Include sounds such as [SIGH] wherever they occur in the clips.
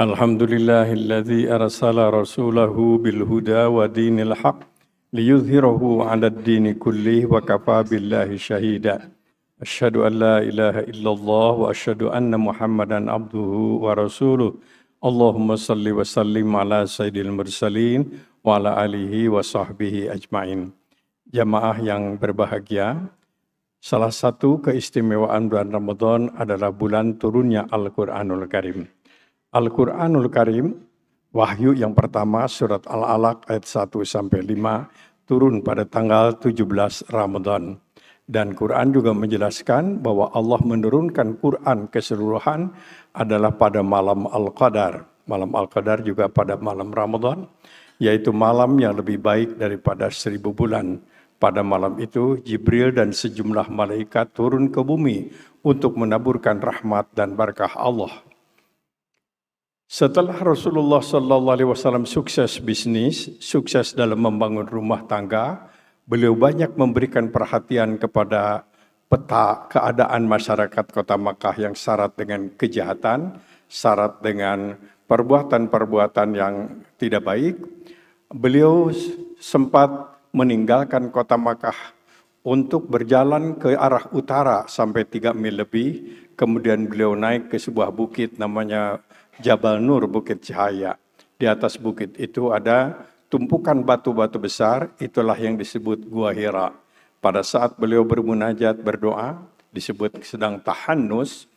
Alhamdulillahilladzi arsala rasulahu bil huda wa dinil haq liyuzhirahu 'ala ad-dini kullihi wa kafa billahi shahida. Asyhadu an la ilaha illallah wa asyhadu anna Muhammadan abduhu wa rasuluh. Allahumma salli wa sallim ala sayyidil mursalin wa ala alihi wa sahbihi ajmain. Jamaah yang berbahagia, salah satu keistimewaan bulan Ramadan adalah bulan turunnya Al-Qur'anul Karim. Al-Quranul Karim, wahyu yang pertama surat Al-Alaq ayat 1 sampai 5 turun pada tanggal 17 Ramadan. Dan Quran juga menjelaskan bahwa Allah menurunkan Quran keseluruhan adalah pada malam Al-Qadar. Malam Al-Qadar juga pada malam Ramadan, yaitu malam yang lebih baik daripada seribu bulan. Pada malam itu, Jibril dan sejumlah malaikat turun ke bumi untuk menaburkan rahmat dan berkah Allah setelah Rasulullah Sallallahu Alaihi Wasallam sukses bisnis, sukses dalam membangun rumah tangga, beliau banyak memberikan perhatian kepada peta keadaan masyarakat kota Makkah yang syarat dengan kejahatan, syarat dengan perbuatan-perbuatan yang tidak baik. Beliau sempat meninggalkan kota Makkah untuk berjalan ke arah utara sampai tiga mil lebih, kemudian beliau naik ke sebuah bukit namanya Jabal Nur, Bukit Cahaya. Di atas bukit itu ada tumpukan batu-batu besar, itulah yang disebut Gua Hira. Pada saat beliau bermunajat, berdoa, disebut sedang tahannus,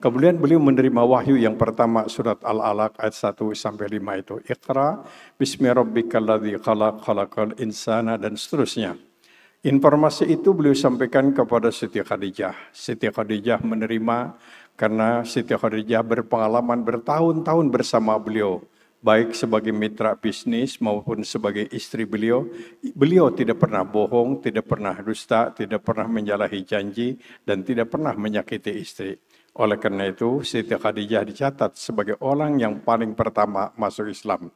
Kemudian beliau menerima wahyu yang pertama surat Al-Alaq ayat 1 sampai 5 itu. Iqra bismi rabbikal ladzi khalaq khalaqal insana dan seterusnya. Informasi itu beliau sampaikan kepada Siti Khadijah. Siti Khadijah menerima karena Siti Khadijah berpengalaman bertahun-tahun bersama beliau baik sebagai mitra bisnis maupun sebagai istri beliau, beliau tidak pernah bohong, tidak pernah dusta, tidak pernah menyalahi janji, dan tidak pernah menyakiti istri. Oleh karena itu, Siti Khadijah dicatat sebagai orang yang paling pertama masuk Islam.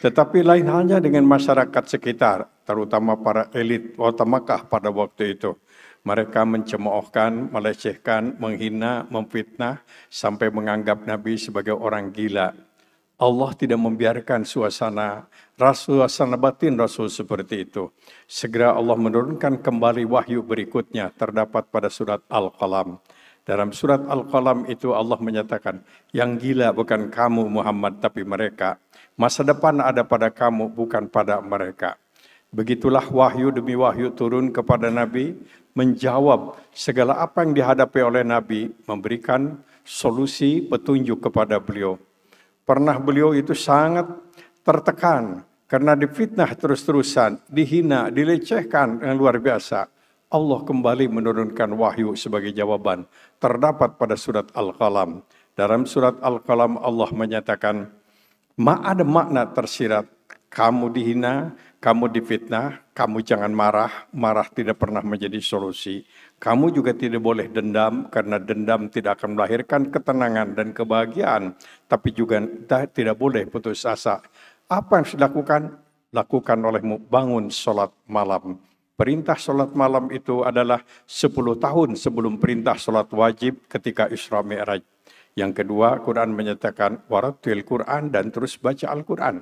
Tetapi lain halnya dengan masyarakat sekitar terutama para elit kota Mekah pada waktu itu. Mereka mencemoohkan, melecehkan, menghina, memfitnah, sampai menganggap Nabi sebagai orang gila. Allah tidak membiarkan suasana rasul suasana batin rasul seperti itu. Segera Allah menurunkan kembali wahyu berikutnya terdapat pada surat Al-Qalam. Dalam surat Al-Qalam itu Allah menyatakan, yang gila bukan kamu Muhammad tapi mereka. Masa depan ada pada kamu bukan pada mereka. Begitulah wahyu demi wahyu turun kepada Nabi, menjawab segala apa yang dihadapi oleh Nabi, memberikan solusi petunjuk kepada beliau. Pernah beliau itu sangat tertekan karena difitnah terus-terusan, dihina, dilecehkan yang luar biasa. Allah kembali menurunkan wahyu sebagai jawaban. Terdapat pada surat Al-Qalam. Dalam surat Al-Qalam Allah menyatakan, Ma ada makna tersirat kamu dihina, kamu difitnah, kamu jangan marah, marah tidak pernah menjadi solusi. Kamu juga tidak boleh dendam karena dendam tidak akan melahirkan ketenangan dan kebahagiaan, tapi juga tidak boleh putus asa. Apa yang harus dilakukan? Lakukan olehmu bangun sholat malam. Perintah sholat malam itu adalah 10 tahun sebelum perintah sholat wajib ketika Isra Mi'raj. Yang kedua, Quran menyatakan waratil Quran dan terus baca Al-Quran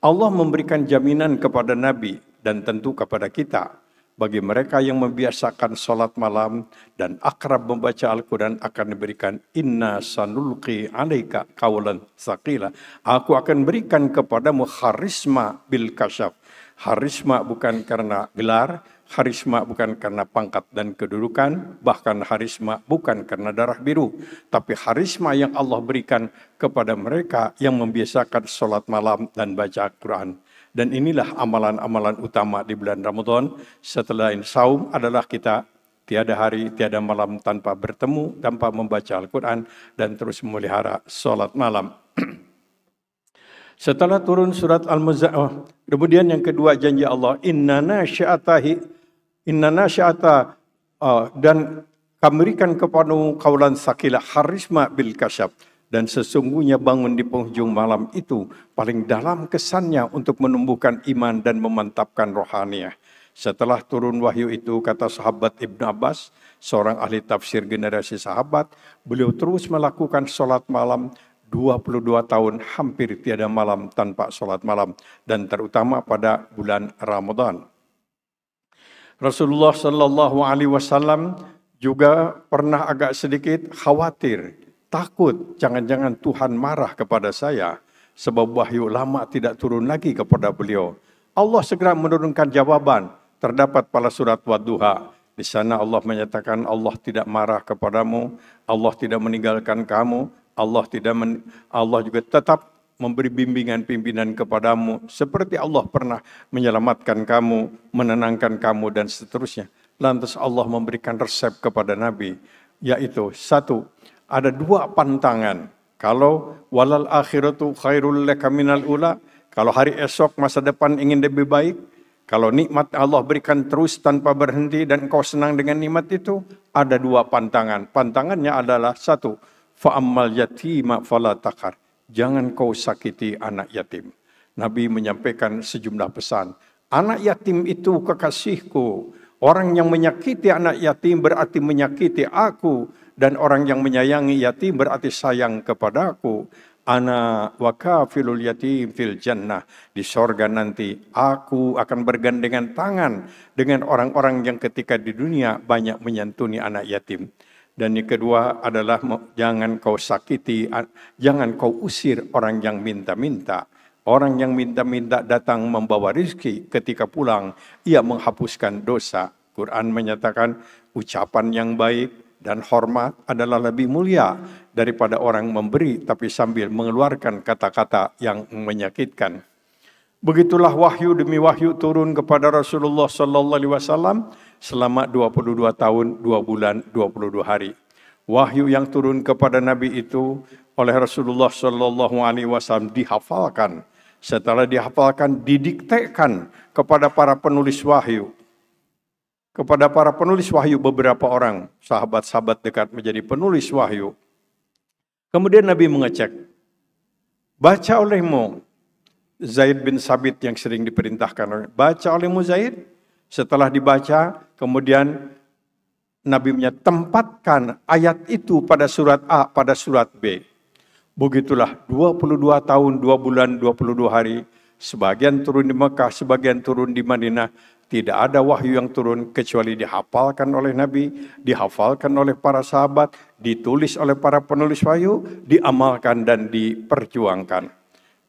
Allah memberikan jaminan kepada Nabi dan tentu kepada kita bagi mereka yang membiasakan sholat malam dan akrab membaca Al-Quran akan diberikan inna sanulqi alaika kawalan sakila. Aku akan berikan kepadamu harisma bil kasyaf. Harisma bukan karena gelar, Harisma bukan karena pangkat dan kedudukan, bahkan harisma bukan karena darah biru, tapi harisma yang Allah berikan kepada mereka yang membiasakan sholat malam dan baca al Quran. Dan inilah amalan-amalan utama di bulan Ramadan. Setelah saum adalah kita tiada hari, tiada malam tanpa bertemu, tanpa membaca Al-Quran, dan terus memelihara sholat malam. [CLEARS THROAT] Setelah turun surat Al-Muzammil, oh, kemudian yang kedua janji Allah, Inna nasyatahi Inna nasyata uh, dan kami berikan kawalan kaulan sakila harisma bil kasyab. dan sesungguhnya bangun di penghujung malam itu paling dalam kesannya untuk menumbuhkan iman dan memantapkan rohania. Setelah turun wahyu itu, kata sahabat Ibn Abbas, seorang ahli tafsir generasi sahabat, beliau terus melakukan sholat malam 22 tahun hampir tiada malam tanpa sholat malam dan terutama pada bulan Ramadan. Rasulullah sallallahu alaihi wasallam juga pernah agak sedikit khawatir, takut jangan-jangan Tuhan marah kepada saya sebab wahyu lama tidak turun lagi kepada beliau. Allah segera menurunkan jawaban terdapat pada surat Wadduha. Di sana Allah menyatakan Allah tidak marah kepadamu, Allah tidak meninggalkan kamu, Allah tidak Allah juga tetap memberi bimbingan pimpinan kepadamu seperti Allah pernah menyelamatkan kamu, menenangkan kamu dan seterusnya. Lantas Allah memberikan resep kepada Nabi yaitu satu, ada dua pantangan. Kalau walal akhiratu khairul laka minal ula, kalau hari esok masa depan ingin lebih baik, kalau nikmat Allah berikan terus tanpa berhenti dan kau senang dengan nikmat itu, ada dua pantangan. Pantangannya adalah satu, fa'ammal yatima fala takar jangan kau sakiti anak yatim. Nabi menyampaikan sejumlah pesan. Anak yatim itu kekasihku. Orang yang menyakiti anak yatim berarti menyakiti aku. Dan orang yang menyayangi yatim berarti sayang kepadaku. Anak wakafilul yatim fil jannah. Di sorga nanti aku akan bergandengan tangan dengan orang-orang yang ketika di dunia banyak menyantuni anak yatim. Dan yang kedua adalah jangan kau sakiti, jangan kau usir orang yang minta-minta. Orang yang minta-minta datang membawa rizki, ketika pulang ia menghapuskan dosa. Quran menyatakan ucapan yang baik dan hormat adalah lebih mulia daripada orang memberi tapi sambil mengeluarkan kata-kata yang menyakitkan. Begitulah wahyu demi wahyu turun kepada Rasulullah sallallahu alaihi wasallam selama 22 tahun, 2 bulan, 22 hari. Wahyu yang turun kepada Nabi itu oleh Rasulullah Shallallahu Alaihi Wasallam dihafalkan. Setelah dihafalkan, didiktekan kepada para penulis wahyu. Kepada para penulis wahyu beberapa orang, sahabat-sahabat dekat menjadi penulis wahyu. Kemudian Nabi mengecek, baca olehmu Zaid bin Sabit yang sering diperintahkan, baca olehmu Zaid, setelah dibaca, kemudian Nabi tempatkan ayat itu pada surat A, pada surat B. Begitulah 22 tahun, 2 bulan, 22 hari. Sebagian turun di Mekah, sebagian turun di Madinah. Tidak ada wahyu yang turun kecuali dihafalkan oleh Nabi, dihafalkan oleh para sahabat, ditulis oleh para penulis wahyu, diamalkan dan diperjuangkan.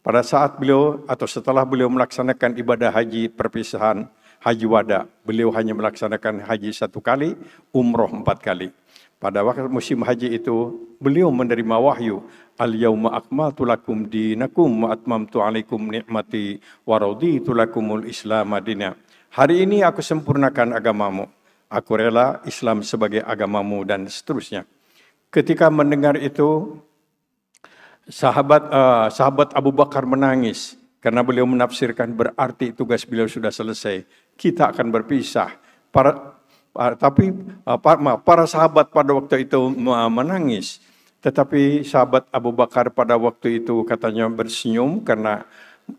Pada saat beliau atau setelah beliau melaksanakan ibadah haji perpisahan, haji wada. Beliau hanya melaksanakan haji satu kali, umroh empat kali. Pada waktu musim haji itu, beliau menerima wahyu. Al-yawma akmaltu lakum dinakum wa atmamtu alaikum ni'mati wa raditu lakumul islam adina. Hari ini aku sempurnakan agamamu. Aku rela Islam sebagai agamamu dan seterusnya. Ketika mendengar itu, sahabat uh, sahabat Abu Bakar menangis karena beliau menafsirkan berarti tugas beliau sudah selesai kita akan berpisah. Para ah, tapi ah, para sahabat pada waktu itu menangis. Tetapi sahabat Abu Bakar pada waktu itu katanya bersenyum karena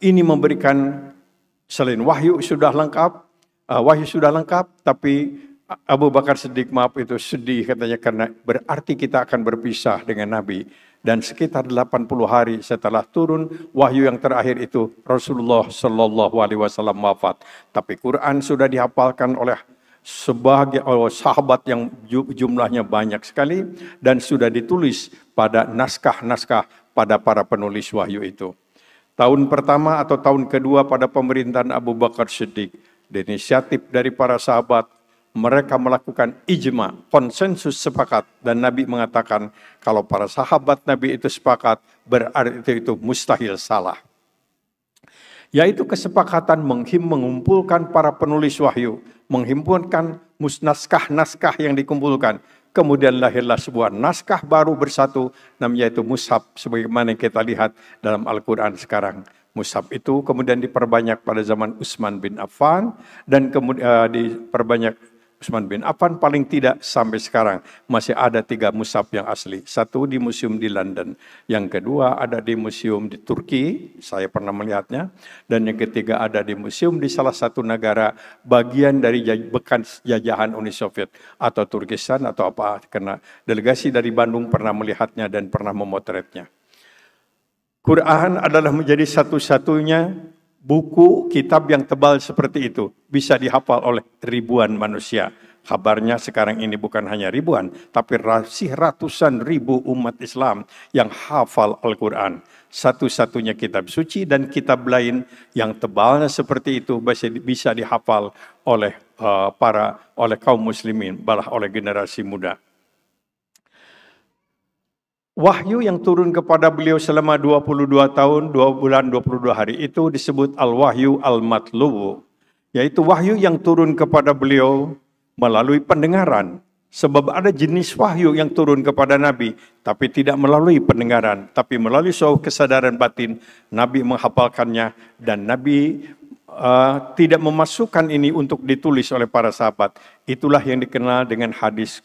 ini memberikan selain wahyu sudah lengkap, ah, wahyu sudah lengkap, tapi Abu Bakar sedih maaf itu sedih katanya karena berarti kita akan berpisah dengan Nabi dan sekitar 80 hari setelah turun wahyu yang terakhir itu Rasulullah Shallallahu Alaihi Wasallam wafat. Tapi Quran sudah dihafalkan oleh sebagai oh, sahabat yang jumlahnya banyak sekali dan sudah ditulis pada naskah-naskah pada para penulis wahyu itu. Tahun pertama atau tahun kedua pada pemerintahan Abu Bakar Siddiq, inisiatif dari para sahabat mereka melakukan ijma, konsensus sepakat dan Nabi mengatakan kalau para sahabat Nabi itu sepakat berarti itu, itu mustahil salah. Yaitu kesepakatan menghim mengumpulkan para penulis wahyu, menghimpunkan musnaskah-naskah yang dikumpulkan. Kemudian lahirlah sebuah naskah baru bersatu namanya itu mushab, sebagaimana yang kita lihat dalam Al-Qur'an sekarang. Musab itu kemudian diperbanyak pada zaman Utsman bin Affan dan kemudian uh, eh, diperbanyak Utsman bin Affan paling tidak sampai sekarang masih ada tiga musab yang asli. Satu di museum di London, yang kedua ada di museum di Turki, saya pernah melihatnya, dan yang ketiga ada di museum di salah satu negara bagian dari bekas jajahan Uni Soviet atau Turkistan atau apa karena delegasi dari Bandung pernah melihatnya dan pernah memotretnya. Quran adalah menjadi satu-satunya buku kitab yang tebal seperti itu bisa dihafal oleh ribuan manusia. Kabarnya sekarang ini bukan hanya ribuan, tapi rasih ratusan ribu umat Islam yang hafal Al-Quran. Satu-satunya kitab suci dan kitab lain yang tebalnya seperti itu bisa dihafal oleh eh, para oleh kaum muslimin, balah oleh generasi muda. Wahyu yang turun kepada beliau selama 22 tahun, 2 bulan 22 hari itu disebut al-wahyu al-matlubu, yaitu wahyu yang turun kepada beliau melalui pendengaran. Sebab ada jenis wahyu yang turun kepada Nabi, tapi tidak melalui pendengaran, tapi melalui suatu kesadaran batin, Nabi menghafalkannya dan Nabi uh, tidak memasukkan ini untuk ditulis oleh para sahabat. Itulah yang dikenal dengan hadis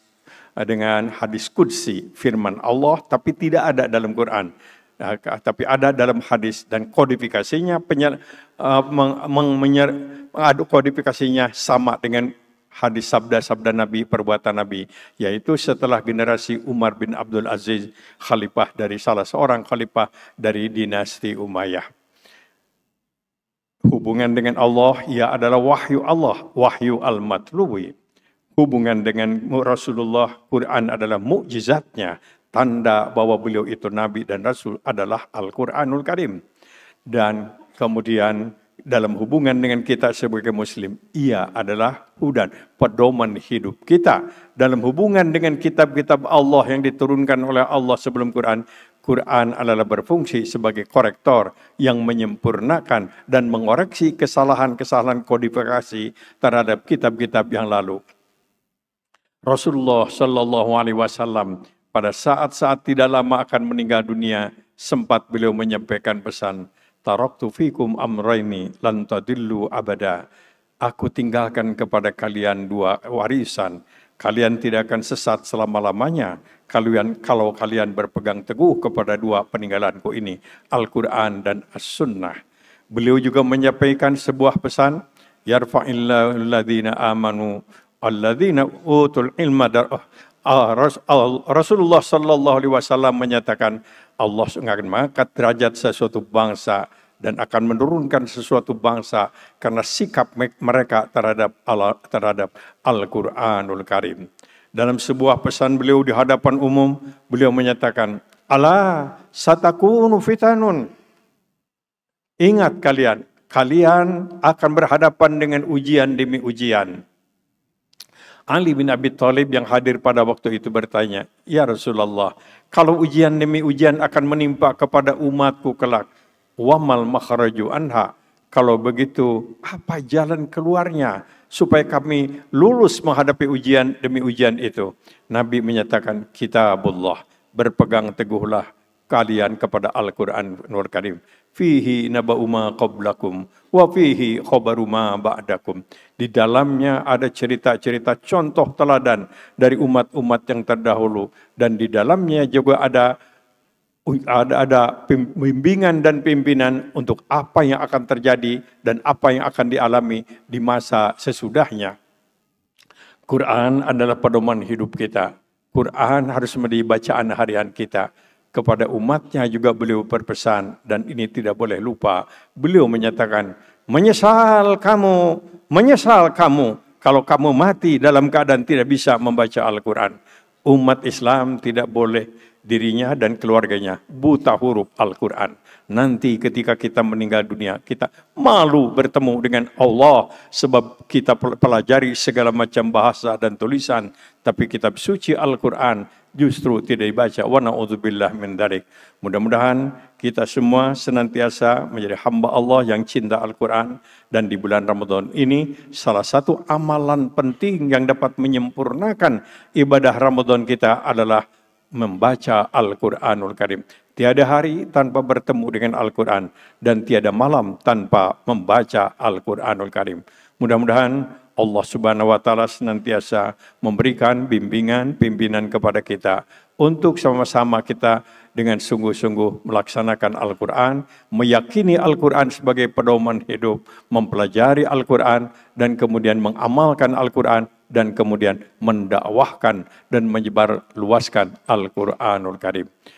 dengan hadis kudsi firman Allah tapi tidak ada dalam Quran. Nah, tapi ada dalam hadis dan kodifikasinya penyer, uh, eh, menyer, mengadu kodifikasinya sama dengan hadis sabda-sabda Nabi perbuatan Nabi yaitu setelah generasi Umar bin Abdul Aziz khalifah dari salah seorang khalifah dari dinasti Umayyah hubungan dengan Allah ia adalah wahyu Allah wahyu al-matlubi hubungan dengan Rasulullah, Quran adalah mukjizatnya, tanda bahwa beliau itu nabi dan rasul adalah Al-Qur'anul Karim. Dan kemudian dalam hubungan dengan kita sebagai muslim, ia adalah hudan, pedoman hidup kita. Dalam hubungan dengan kitab-kitab Allah yang diturunkan oleh Allah sebelum Quran, Quran adalah berfungsi sebagai korektor yang menyempurnakan dan mengoreksi kesalahan-kesalahan kodifikasi terhadap kitab-kitab yang lalu. Rasulullah Shallallahu Alaihi Wasallam pada saat-saat tidak lama akan meninggal dunia sempat beliau menyampaikan pesan taraktu fikum amraini lan abada aku tinggalkan kepada kalian dua warisan kalian tidak akan sesat selama-lamanya kalian kalau kalian berpegang teguh kepada dua peninggalanku ini Al-Qur'an dan As-Sunnah beliau juga menyampaikan sebuah pesan yarfa'illahu amanu alladzina utul ilma darah oh, Rasulullah Sallallahu Alaihi Wasallam menyatakan Allah akan mengangkat derajat sesuatu bangsa dan akan menurunkan sesuatu bangsa karena sikap mereka terhadap Allah, terhadap Al-Qur'anul Karim. Dalam sebuah pesan beliau di hadapan umum, beliau menyatakan, "Ala satakunu fitanun." Ingat kalian, kalian akan berhadapan dengan ujian demi ujian Ali bin Abi Thalib yang hadir pada waktu itu bertanya, "Ya Rasulullah, kalau ujian demi ujian akan menimpa kepada umatku kelak, wamal mal anha? Kalau begitu, apa jalan keluarnya supaya kami lulus menghadapi ujian demi ujian itu?" Nabi menyatakan, "Kitabullah, berpegang teguhlah kalian kepada Al-Quran Nur Karim. Fihi naba'uma qablakum wa fihi khobaruma ba'dakum. Di dalamnya ada cerita-cerita contoh teladan dari umat-umat yang terdahulu. Dan di dalamnya juga ada ada ada bimbingan dan pimpinan untuk apa yang akan terjadi dan apa yang akan dialami di masa sesudahnya. Quran adalah pedoman hidup kita. Quran harus menjadi bacaan harian kita kepada umatnya juga beliau berpesan dan ini tidak boleh lupa. Beliau menyatakan, menyesal kamu, menyesal kamu kalau kamu mati dalam keadaan tidak bisa membaca Al-Quran. Umat Islam tidak boleh dirinya dan keluarganya buta huruf Al-Quran. Nanti ketika kita meninggal dunia, kita malu bertemu dengan Allah sebab kita pelajari segala macam bahasa dan tulisan. Tapi kitab suci Al-Quran justru tidak dibaca. Wa na'udzubillah min dalik. Mudah-mudahan kita semua senantiasa menjadi hamba Allah yang cinta Al-Quran. Dan di bulan Ramadan ini salah satu amalan penting yang dapat menyempurnakan ibadah Ramadan kita adalah membaca Al-Quranul Karim. Tiada hari tanpa bertemu dengan Al-Quran dan tiada malam tanpa membaca Al-Quranul Karim. Mudah-mudahan Allah Subhanahu wa taala senantiasa memberikan bimbingan, pimpinan kepada kita untuk sama-sama kita dengan sungguh-sungguh melaksanakan Al-Qur'an, meyakini Al-Qur'an sebagai pedoman hidup, mempelajari Al-Qur'an dan kemudian mengamalkan Al-Qur'an dan kemudian mendakwahkan dan menyebar luaskan Al-Qur'anul Karim.